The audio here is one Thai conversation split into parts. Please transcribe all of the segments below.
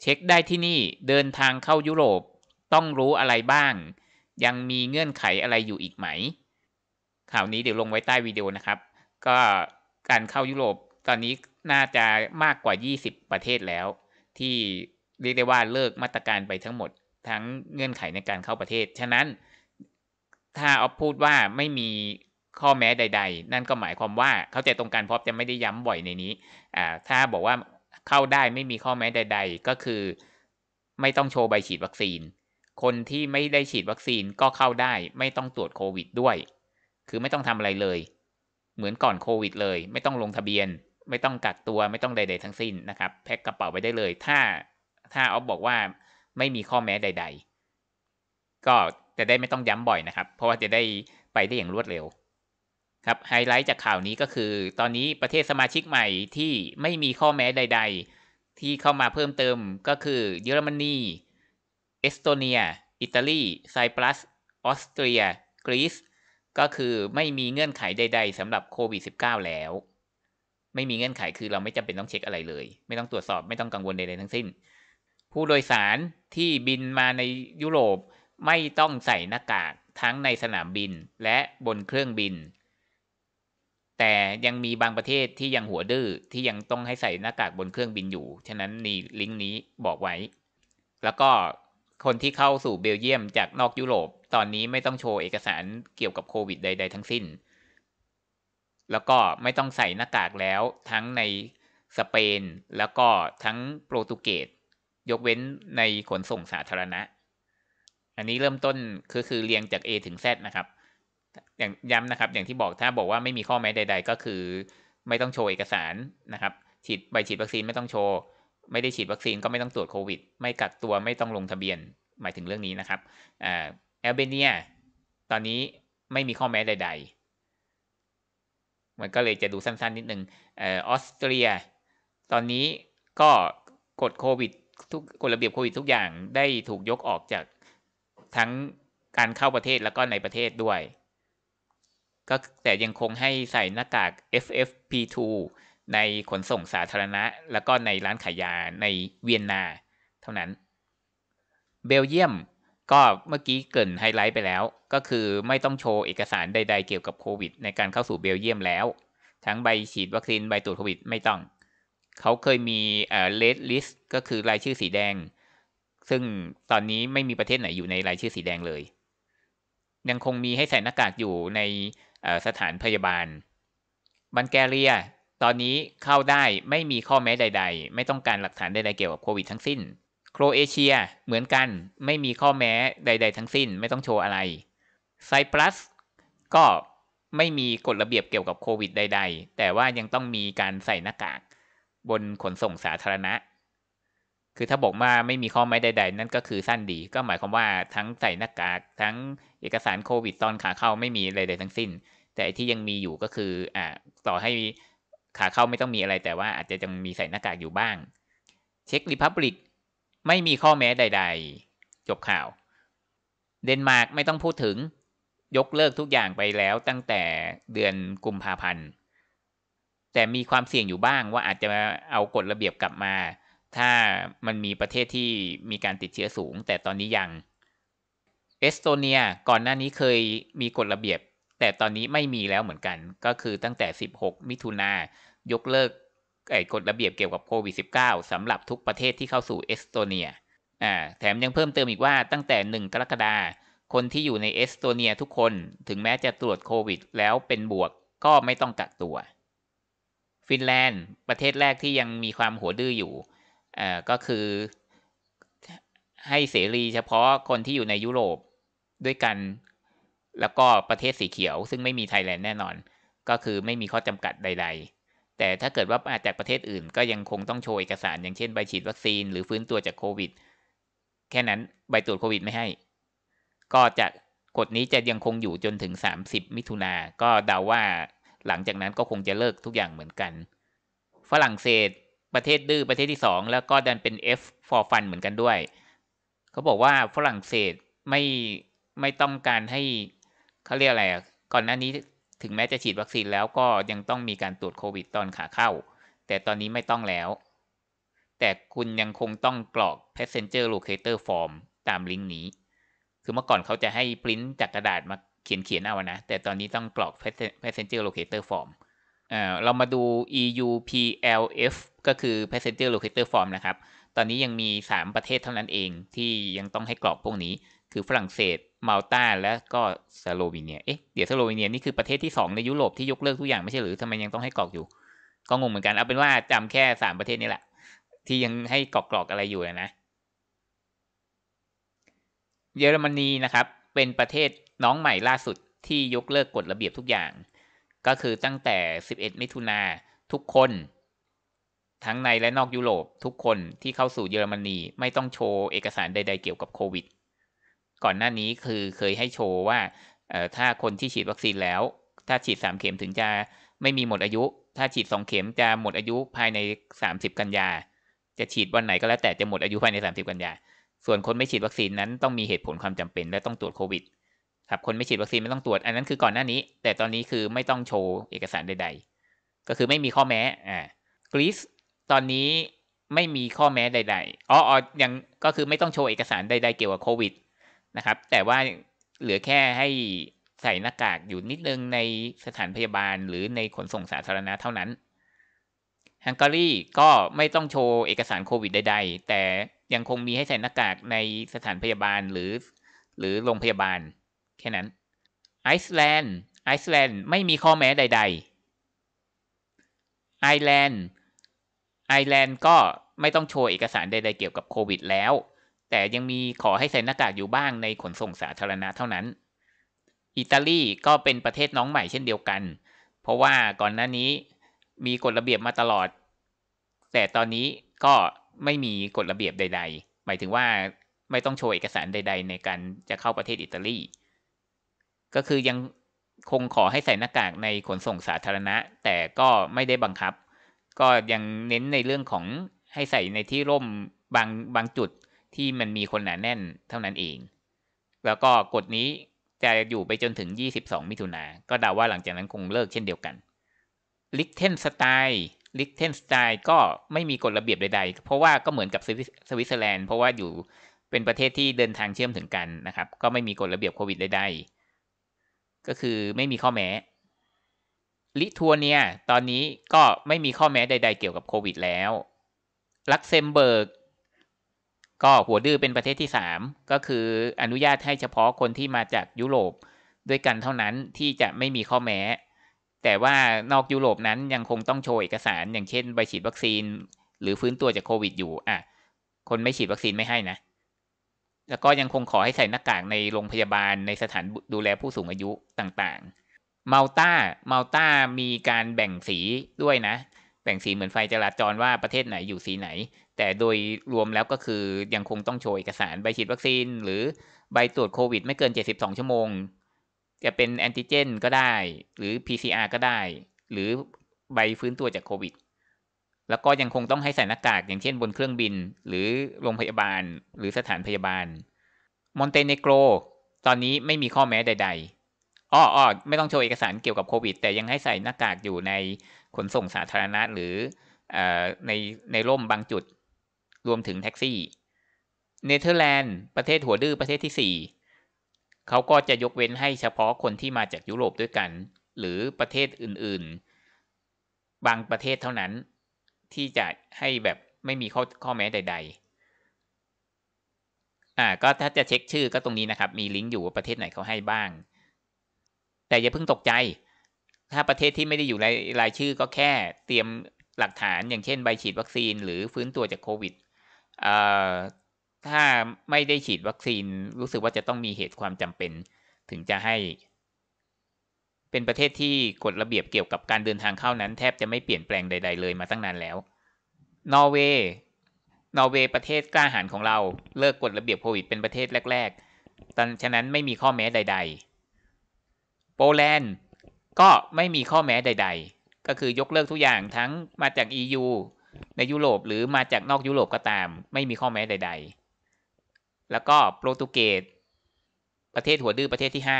เช็คได้ที่นี่เดินทางเข้ายุโรปต้องรู้อะไรบ้าง ยังมีเงื่อนไขอะไรอยู่อีกไหมข่าวนี้เดี๋ยวลงไว้ใต้วิดีโอนะครับ ก็การเข้ายุโรปตอนนี้น่าจะมากกว่า 20 ประเทศแล้ว ที่เรียกได้ว่าเลิกมาตรการไปทั้งหมดทั้งเงื่อนไขในการเข้าประเทศ ฉะนั้นถ้าออฟพูดว่าไม่มีข้อแม้ใด ๆ นั่นก็หมายความว่าเขาใจตรงกันเพราะจะไม่ได้ย้ำบ่อยในนี้อ่าถ้าบอกว่าเข้าได้ไม่มีข้อแม้ใด ๆ ก็คือไม่ต้องโชว์ใบฉีดวัคซีน คนที่ไม่ได้ฉีดวัคซีนก็เข้าได้ ไม่ต้องตรวจโควิด ด้วย คือไม่ต้องทำอะไรเลย เหมือนก่อนโควิด เลย ไม่ต้องลงทะเบียน ไม่ต้องกักตัวไม่ต้องใด ๆ ทั้งสิ้นนะครับ แพ็คกระเป๋าไปได้เลย ถ้าถ้าออฟบอกว่าไม่มีข้อแม้ใดๆ ก็จะได้ไม่ต้องย้ำบ่อยนะครับ เพราะว่าจะได้ไปได้อย่างรวดเร็วครับไฮไลท์จากข่าวนี้ก็คือ ตอนนี้ประเทศสมาชิกใหม่ที่ไม่มีข้อแม้ใดๆ ที่เข้ามาเพิ่มเติมก็คือเยอรมนี เอสโตเนีย อิตาลีไซปรัสออสเตรียกรีซก็คือไม่มีเงื่อนไขใดๆสำหรับโควิด -19 แล้ว ไม่มีเงื่อนไขคือเราไม่จำเป็นต้องเช็คอะไรเลย ไม่ต้องตรวจสอบไม่ต้องกังวลใดๆทั้งสิ้น ผู้โดยสารที่บินมาในยุโรปไม่ต้องใส่หน้ากากทั้งในสนามบินและบนเครื่องบินแต่ยังมีบางประเทศที่ยังหัวดื้อที่ยังต้องให้ใส่หน้ากากบนเครื่องบินอยู่ ฉะนั้นนี่ลิงก์นี้บอกไว้ แล้วก็คนที่เข้าสู่เบลเยียมจากนอกยุโรป ตอนนี้ไม่ต้องโชว์เอกสารเกี่ยวกับโควิดใด ๆ ทั้งสิ้น แล้วก็ไม่ต้องใส่หน้ากากแล้วทั้งในสเปน แล้วก็ทั้งโปรตุเกสยกเว้นในขนส่งสาธารณะ อันนี้เริ่มต้นคือคือเรียงจาก A ถึง Z นะครับอย่างย้ำนะครับ อย่างที่บอกถ้าบอกว่าไม่มีข้อแม้ใด ๆ ก็คือ ไม่ต้องโชว์เอกสารนะครับฉีดใบฉีดวัคซีนไม่ต้องโชว์ไม่ได้ฉีดวัคซีนก็ไม่ ต้องตรวจโควิด ไม่กักตัวไม่ต้องลงทะเบียนหมายถึงเรื่องนี้นะครับแอลเบเนียตอนนี้ไม่มีข้อแม้ใดๆมันก็เลยจะดูสั้นๆ นิดนึงออสเตรีย ตอนนี้ก็กดโควิดทุกกฎระเบียบโควิด ทุกอย่างได้ถูกยกออกจากทั้งการเข้าประเทศแล้วก็ในประเทศด้วยก็แต่ยังคงให้ใส่หน้ากาก FFP2 ในขนส่งสาธารณะ แล้วก็ในร้านขายยาในเวียนนา เท่านั้น เบลเยียมก็เมื่อกี้เกินไฮไลท์ไปแล้วก็คือไม่ต้องโชว์เอกสารใดๆเกี่ยวกับโควิดในการเข้าสู่เบลเยียมแล้ว ทั้งใบฉีดวัคซีนใบตรวจโควิดไม่ต้อง เขาเคยมีเอ่อเลดลิสต์ก็คือรายชื่อสีแดง ซึ่งตอนนี้ไม่มีประเทศไหนอยู่ในรายชื่อสีแดงเลย ยังคงมีให้ใส่หน้ากากอยู่ในสถานพยาบาลบันแกเรีย ตอนนี้เข้าได้ไม่มีข้อแม้ใด ๆ ไม่ต้องการหลักฐานใดๆเกี่ยวกับโควิดทั้งสิ้นโครเอเชียเหมือนกันไม่มีข้อแม้ใด ๆ ทั้งสิ้นไม่ต้องโชว์อะไรไซปรัสก็ไม่มีกฎระเบียบเกี่ยวกับโควิดใดๆ แต่ว่ายังต้องมีการใส่หน้ากากบนขนส่งสาธารณะคือถ้าบอกว่าไม่มีข้อแม้ใด ๆ นั่นก็คือสั้นดี ก็หมายความว่าทั้งใส่หน้ากากทั้งเอกสารโควิด ตอนขาเข้าไม่มีอะไรใดทั้งสิ้น แต่ที่ยังมีอยู่ก็คืออ่าต่อให้ขาเข้าไม่ต้องมีอะไรแต่ว่าอาจจะยังมีใส่หน้ากากอยู่บ้างเช็คริพับลิกไม่มีข้อแม้ใด ๆ จบข่าวเดนมาร์กไม่ต้องพูดถึงยกเลิกทุกอย่างไปแล้วตั้งแต่เดือนกุมภาพันธ์แต่มีความเสี่ยงอยู่บ้าง ว่าอาจจะเอากฎระเบียบกลับมาถ้ามันมีประเทศที่มีการติดเชื้อสูง แต่ตอนนี้ยัง เอสโตเนียก่อนหน้านี้เคยมีกฎระเบียบ แต่ตอนนี้ไม่มีแล้วเหมือนกัน ก็คือตั้งแต่ 16 มิถุนา ยกเลิกกฎระเบียบเกี่ยวกับโควิด -19 สำหรับทุกประเทศที่เข้าสู่เอสโตเนียอ่าแถมยังเพิ่มเติมอีกว่าตั้งแต่1กรกฎาคมคนที่อยู่ในเอสโตเนียทุกคนถึงแม้จะตรวจโควิดแล้วเป็นบวกก็ไม่ต้องกักตัว ฟินแลนด์ ประเทศแรกที่ยังมีความหัวดื้ออยู่เอ่อก็คือให้เสรีเฉพาะคนที่อยู่ในยุโรปด้วยกัน แล้วก็ประเทศสีเขียว ซึ่งไม่มีไทยแลนด์แน่นอน ก็คือไม่มีข้อจำกัดใดๆ แต่ถ้าเกิดว่ามาจากประเทศอื่น ก็ยังคงต้องโชว์เอกสารอย่างเช่นใบฉีดวัคซีนหรือฟื้นตัวจากโควิด แค่นั้นใบตรวจโควิดไม่ให้ ก็จะกฎนี้จะยังคงอยู่จนถึง 30 มิถุนาก็เดาว่าหลังจากนั้นก็คงจะเลิกทุกอย่างเหมือนกัน ฝรั่งเศสประเทศดื้อประเทศที่สองแล้วก็ดันเป็น F for fun เหมือนกันด้วย เขาบอกว่าฝรั่งเศสไม่ไม่ต้องการให้เขาเรียกอะไรก่อนหน้านี้ถึงแม้จะฉีดวัคซีนแล้วก็ยังต้องมีการตรวจโควิดตอนขาเข้า แต่ตอนนี้ไม่ต้องแล้ว แต่คุณยังคงต้องกรอก passenger locator form ตามลิงก์นี้ คือเมื่อก่อนเขาจะให้ปริ้นจากกระดาษมาเขียนเขียนเอานะ แต่ตอนนี้ต้องกรอก passenger locator form อ่าเรามาดู EUPLF ก็คือ Passenger Locator Form นะครับ ตอนนี้ยังมี 3 ประเทศเท่านั้นเองที่ยังต้องให้กรอกพวกนี้ คือฝรั่งเศสมาลตา และก็สโลวีเนีย เอ๊ะ เดี๋ยวสโลวีเนีย นี่คือประเทศที่ 2 ในยุโรปที่ยกเลิกทุกอย่าง ไม่ใช่หรือ ทำไมยังต้องให้กรอกอยู่ ก็งงเหมือนกัน เอาเป็นว่าจำแค่ 3 ประเทศนี้แหละ ที่ยังให้กรอกกรอกอะไรอยู่นะ เยอรมนีนะครับ เป็นประเทศน้องใหม่ล่าสุดที่ยกเลิกกฎระเบียบทุกอย่างก็คือตั้งแต่ 11 มิถุนาทุกคน ทั้งในและนอกยุโรป ทุกคนที่เข้าสู่เยอรมนีไม่ต้องโชว์เอกสารใดๆ เกี่ยวกับโควิด ก่อนหน้านี้คือเคยให้โชว์ว่าถ้าคนที่ฉีดวัคซีนแล้ว ถ้าฉีด3เข็มถึงจะไม่มีหมดอายุ ถ้าฉีด 2 เข็มจะหมดอายุภายใน 30 กันยา จะฉีดวันไหนก็แล้วแต่จะหมดอายุภายใน 30 กันยา ส่วนคนไม่ฉีดวัคซีนนั้นต้องมีเหตุผลความจำเป็นและต้องตรวจโควิดครับคนไม่ฉีดวัคซีนไม่ต้องตรวจอันนั้นคือก่อนหน้านี้ แต่ตอนนี้คือไม่ต้องโชว์เอกสารใด ๆ ก็คือไม่มีข้อแม้อ่ากรีซตอนนี้ไม่มีข้อแม้ใดๆอ๋อยังก็คือไม่ต้องโชว์เอกสารใดๆเกี่ยวกับโควิดนะครับ แต่ว่าเหลือแค่ให้ใส่หน้ากากอยู่นิดนึงในสถานพยาบาลหรือในขนส่งสาธารณะเท่านั้นฮังการีก็ไม่ต้องโชว์เอกสารโควิด ใด ๆ แต่ยังคงมีให้ใส่หน้ากากในสถานพยาบาลหรือหรือโรงพยาบาลแค่นั้นไอซ์แลนด์ไอซ์แลนด์ไม่มีข้อแม้ใด ๆไอแลนด์ไอแลนด์ก็ไม่ต้องโชว์เอกสารใดๆเกี่ยวกับโควิดแล้ว แต่ยังมีขอให้ใส่หน้ากากอยู่บ้างในขนส่งสาธารณะเท่านั้น อิตาลีก็เป็นประเทศน้องใหม่เช่นเดียวกัน เพราะว่าก่อนหน้านี้มีกฎระเบียบมาตลอด แต่ตอนนี้ก็ไม่มีกฎระเบียบใดๆ หมายถึงว่าไม่ต้องโชว์เอกสารใดๆในการจะเข้าประเทศอิตาลีก็คือยังคงขอให้ใส่หน้ากากในขนส่งสาธารณะ แต่ก็ไม่ได้บังคับ ก็ยังเน้นในเรื่องของให้ใส่ในที่ร่มบางบางจุดที่มันมีคนหนาแน่นเท่านั้นเอง แล้วก็กฎนี้จะอยู่ไปจนถึง 22 มิถุนา ก็เดาว่าหลังจากนั้นคงเลิกเช่นเดียวกันลิกเทนสไตล์ลิกเทนสไตล์ก็ไม่มีกฎระเบียบใดๆ เพราะว่าก็เหมือนกับสวิตเซอร์แลนด์เพราะว่าอยู่เป็นประเทศที่เดินทางเชื่อมถึงกันนะครับก็ไม่มีกฎระเบียบโควิดใดๆก็คือไม่มีข้อแม้ ลิทัวเนียตอนนี้ก็ไม่มีข้อแม้ใดๆเกี่ยวกับโควิดแล้วลักเซมเบิร์กก็หัวดื้อเป็นประเทศที่ 3 ก็คืออนุญาตให้เฉพาะคนที่มาจากยุโรปด้วยกันเท่านั้นที่จะไม่มีข้อแม้ แต่ว่านอกยุโรปนั้นยังคงต้องโชว์เอกสาร อย่างเช่นใบฉีดวัคซีนหรือฟื้นตัวจากโควิดอยู่อ่ะ คนไม่ฉีดวัคซีนไม่ให้นะแล้วก็ยังคงขอให้ใส่หน้ากากในโรงพยาบาลในสถานดูแลผู้สูงอายุต่างๆเมาต้าเมาต้ามีการแบ่งสีด้วยนะ แบ่งสีเหมือนไฟจราจรว่าประเทศไหนอยู่สีไหน แต่โดยรวมแล้วก็คือยังคงต้องโชว์เอกสารใบฉีดวัคซีน หรือใบตรวจโควิดไม่เกิน 72 ชั่วโมง จะเป็นแอนติเจนก็ได้ หรือ PCR ก็ได้ หรือใบฟื้นตัวจากโควิดแล้วก็ยังคงต้องให้ใส่หน้ากากอย่างเช่นบนเครื่องบิน หรือโรงพยาบาลหรือสถานพยาบาลมอนเตเนโกรตอนนี้ไม่มีข้อแม้ใดๆอ้ออ้อไม่ต้องโชว์เอกสารเกี่ยวกับโควิด แต่ยังให้ใส่หน้ากากอยู่ในขนส่งสาธารณะหรืออในในร่มบางจุดรวมถึงแท็กซี่ เนเธอร์แลนด์ประเทศหัวดื้อประเทศที่ 4 เขาก็จะยกเว้นให้เฉพาะคนที่มาจากยุโรปด้วยกัน หรือประเทศอื่นๆ บางประเทศเท่านั้นที่จะให้แบบไม่มีข้อข้อแม้ใดๆ อ่า ก็ถ้าจะเช็คชื่อก็ตรงนี้นะครับ มีลิงก์อยู่ว่าประเทศไหนเขาให้บ้าง แต่อย่าเพิ่งตกใจ ถ้าประเทศที่ไม่ได้อยู่ในรายชื่อก็แค่เตรียมหลักฐานอย่างเช่นใบฉีดวัคซีนหรือฟื้นตัวจากโควิดอ่าถ้าไม่ได้ฉีดวัคซีนรู้สึกว่าจะต้องมีเหตุความจำเป็นถึงจะให้เป็นประเทศที่กฎระเบียบเกี่ยวกับการเดินทางเข้า นั้นแทบจะไม่เปลี่ยนแปลงใดๆเลยมาตั้งนานแล้ว นอร์เวย์ นอร์เวย์ประเทศกล้าหาญของเราเลิกกฎระเบียบโควิดเป็นประเทศแรก ๆ ดังฉะนั้นไม่มีข้อแม้ใดๆ โปแลนด์ก็ไม่มีข้อแม้ใด ๆ ก็คือยกเลิกทุกอย่างทั้งมาจาก EU ในยุโรปหรือมาจากนอกยุโรปก็ตาม ไม่มีข้อแม้ใด ๆ แล้วก็โปรตุเกสประเทศหัวดื้อประเทศที่ 5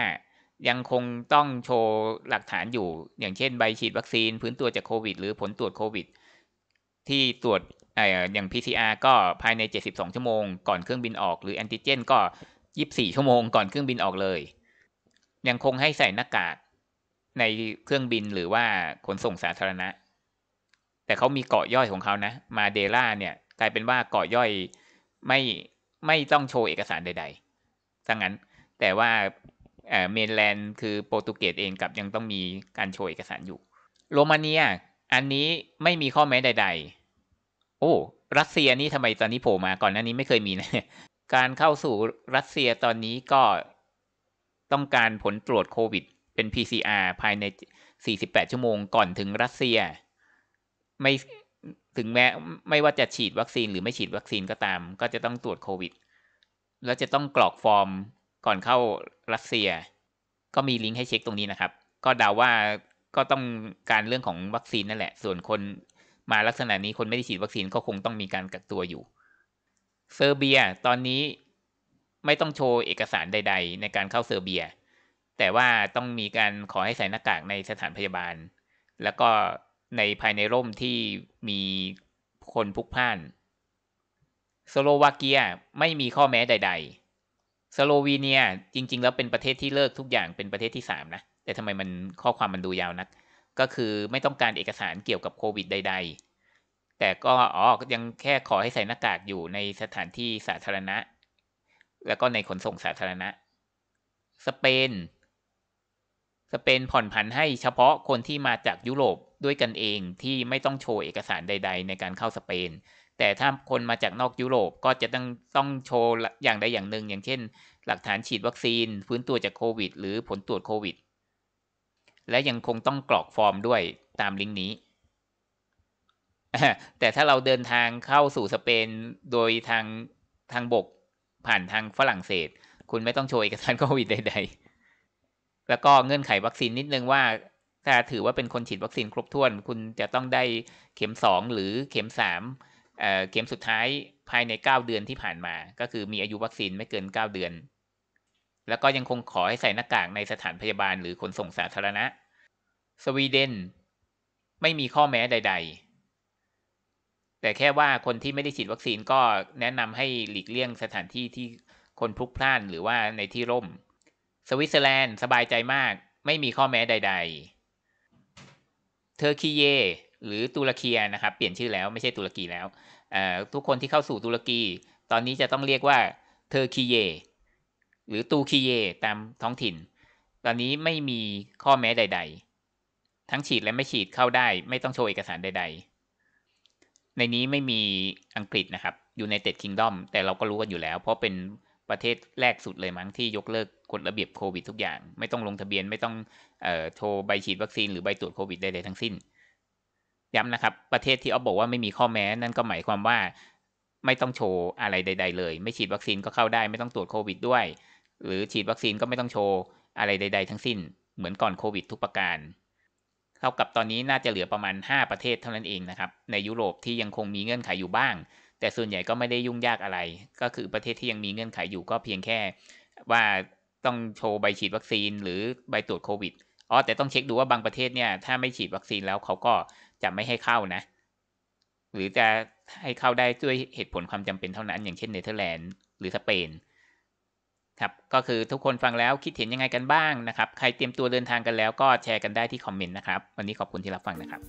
ยังคงต้องโชว์หลักฐานอยู่ อย่างเช่น ใบฉีดวัคซีนพื้นตัวจากโควิด หรือผลตรวจโควิด ที่ตรวจอย่าง PCR ก็ภายใน72ชั่วโมงก่อนเครื่องบินออก หรือแอนติเจน ก็24ชั่วโมงก่อนเครื่องบินออกเลย ยังคงให้ใส่หน้ากากในเครื่องบินหรือว่าขนส่งสาธารณะ แต่เขามีเกาะย่อยของเขานะมาเดล่าเนี่ยกลายเป็นว่าเกาะย่อยไม่ไม่ต้องโชว์เอกสารใดๆดังนั้นแต่ว่าเมนแลนด์คือโปรตุเกสเองกับยังต้องมีการโชว์ เอกสารอยู่ โรมาเนียอันนี้ไม่มีข้อแม้ใด ๆ โอ้ รัสเซียนี่ทำไมตอนนี้โผล่มา ก่อนหน้านี้ไม่เคยมีนะการเข้าสู่รัสเซียตอนนี้ก็ ต้องการผลตรวจโควิด เป็น PCR ภายใน 48 ชั่วโมง ก่อนถึงรัสเซีย ไม่ ถึง แม้ ไม่ว่าจะฉีดวัคซีน หรือไม่ฉีดวัคซีนก็ตาม ก็จะต้องตรวจโควิดแล้วจะต้องกรอกฟอร์มก่อนเข้ารัสเซีย ก็มี ลิงก์ให้เช็คตรงนี้นะครับ ก็เดาว่าก็ต้องการเรื่องของวัคซีนนั่นแหละ ส่วนคนมาลักษณะนี้คนไม่ได้ฉีดวัคซีนก็คงต้องมีการกักตัวอยู่เซอร์เบียตอนนี้ไม่ต้องโชว์เอกสารใด ๆ ในการเข้าเซอร์เบีย แต่ว่าต้องมีการขอให้ใส่หน้ากากในสถานพยาบาล แล้วก็ในภายในร่มที่มีคนพลุกพล่านสโลวาเกียไม่มีข้อแม้ใด ๆสโลวีเนียจริงๆ แล้วเป็นประเทศที่เลิกทุกอย่างเป็นประเทศที่สามนะแต่ทำไมมันข้อความมันดูยาวนักก็คือไม่ต้องการเอกสารเกี่ยวกับโควิดใด ๆ แต่ก็อ๋อยังแค่ขอให้ใส่หน้ากากอยู่ในสถานที่สาธารณะ แล้วก็ในขนส่งสาธารณะ สเปน สเปนผ่อนผันให้เฉพาะคนที่มาจากยุโรปด้วยกันเองที่ไม่ต้องโชว์เอกสารใด ๆ ในการเข้าสเปนแต่ถ้าคนมาจากนอกยุโรปก็จะต้องต้องโชว์อย่างใดอย่างหนึ่ง อย่างเช่น หลักฐานฉีดวัคซีนฟื้นตัวจากโควิด หรือผลตรวจโควิด และยังคงต้องกรอกฟอร์มด้วยตามลิงก์นี้ แต่ถ้าเราเดินทางเข้าสู่สเปนโดยทางทางบกผ่านทางฝรั่งเศสคุณไม่ต้องโชว์ เอกสารโควิดใด ๆ แล้วก็เงื่อนไขวัคซีนนิดนึงว่าถ้าถือว่าเป็นคนฉีดวัคซีนครบถ้วน คุณจะต้องได้เข็ม 2 หรือเข็ม3เข็มสุดท้ายภายใน 9 เดือนที่ผ่านมา ก็คือมีอายุวัคซีนไม่เกิน 9 เดือน แล้วก็ยังคงขอให้ใส่หน้ากากในสถานพยาบาลหรือขนส่งสาธารณะ สวีเดน ไม่มีข้อแม้ใดๆ แต่แค่ว่าคนที่ไม่ได้ฉีดวัคซีนก็แนะนำให้หลีกเลี่ยงสถานที่ที่คนพลุกพล่านหรือว่าในที่ร่ม สวิตเซอร์แลนด์สบายใจมากไม่มีข้อแม้ใดๆเทอร์คีเยหรือตุรกีนะครับ เปลี่ยนชื่อแล้วไม่ใช่ตุรกีแล้ว ทุกคนที่เข้าสู่ตุรกี ตอนนี้จะต้องเรียกว่าเทอร์คีเยหรือตูคีเยตามท้องถิ่น ตอนนี้ไม่มีข้อแม้ใดๆ ทั้งฉีดและไม่ฉีดเข้าได้ ไม่ต้องโชว์เอกสารใดๆ ในนี้ไม่มีอังกฤษนะครับอยู่ในเต็ดคิงดอมแต่เราก็รู้กันอยู่แล้ว เพราะเป็นประเทศแรกสุดเลยมั้งที่ยกเลิกกฎระเบียบโควิดทุกอย่างไม่ต้องลงทะเบียนไม่ต้องโชว์ใบฉีดวัคซีนหรือใบตรวจโควิดใดๆทั้งสิ้นย้ำนะครับประเทศที่ออฟบอกว่าไม่มีข้อแม้นั่นก็หมายความว่าไม่ต้องโชว์อะไรใด ๆ เลย ไม่ฉีดวัคซีนก็เข้าได้ไม่ต้องตรวจโควิดด้วย หรือฉีดวัคซีนก็ไม่ต้องโชว์อะไรใด ๆ ทั้งสิ้นเหมือนก่อนโควิด ทุกประการเท่ากับตอนนี้น่าจะเหลือประมาณ 5 ประเทศเท่านั้นเองนะครับ ในยุโรปที่ยังคงมีเงื่อนไขอยู่บ้าง แต่ส่วนใหญ่ก็ไม่ได้ยุ่งยากอะไร ก็คือประเทศที่ยังมีเงื่อนไขอยู่ก็เพียงแค่ ว่าต้องโชว์ใบฉีดวัคซีน หรือใบตรวจโควิดอ๋อแต่ต้องเช็คดูว่าบางประเทศเนี่ยถ้าไม่ฉีดวัคซีนแล้วเขาก็จะไม่ให้เข้านะ หรือจะให้เข้าได้ด้วยเหตุผลความจำเป็นเท่านั้น อย่างเช่นเนเธอร์แลนด์หรือสเปนครับก็คือทุกคนฟังแล้วคิดเห็นยังไงกันบ้างนะครับ ใครเตรียมตัวเดินทางกันแล้วก็แชร์กันได้ที่คอมเมนต์นะครับ วันนี้ขอบคุณที่รับฟังนะครับ